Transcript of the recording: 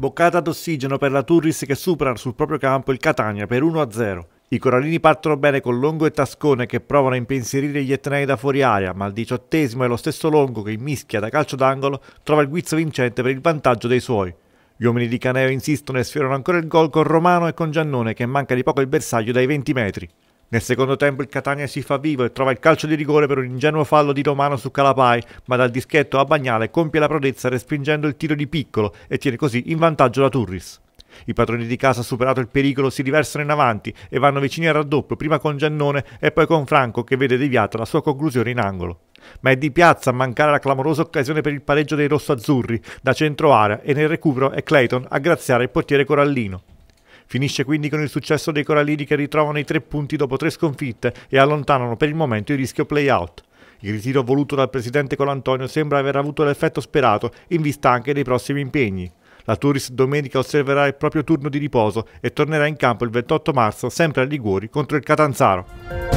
Boccata d'ossigeno per la Turris che supera sul proprio campo il Catania per 1-0. I corallini partono bene con Longo e Tascone che provano a impensierire gli etnei da fuori aria, ma al diciottesimo è lo stesso Longo che in mischia da calcio d'angolo trova il guizzo vincente per il vantaggio dei suoi. Gli uomini di Caneo insistono e sfiorano ancora il gol con Romano e con Giannone che manca di poco il bersaglio dai 20 metri. Nel secondo tempo il Catania si fa vivo e trova il calcio di rigore per un ingenuo fallo di Romano su Calapai, ma dal dischetto a Bagnale compie la prodezza respingendo il tiro di Piccolo e tiene così in vantaggio la Turris. I padroni di casa, superato il pericolo, si riversano in avanti e vanno vicini al raddoppio, prima con Giannone e poi con Franco che vede deviata la sua conclusione in angolo. Ma è di piazza a mancare la clamorosa occasione per il pareggio dei rossoazzurri da centro area e nel recupero è Clayton a graziare il portiere Corallino. Finisce quindi con il successo dei Coralini che ritrovano i tre punti dopo tre sconfitte e allontanano per il momento il rischio play-out. Il ritiro voluto dal presidente Colantonio sembra aver avuto l'effetto sperato in vista anche dei prossimi impegni. La Turis domenica osserverà il proprio turno di riposo e tornerà in campo il 28 marzo sempre a Liguori contro il Catanzaro.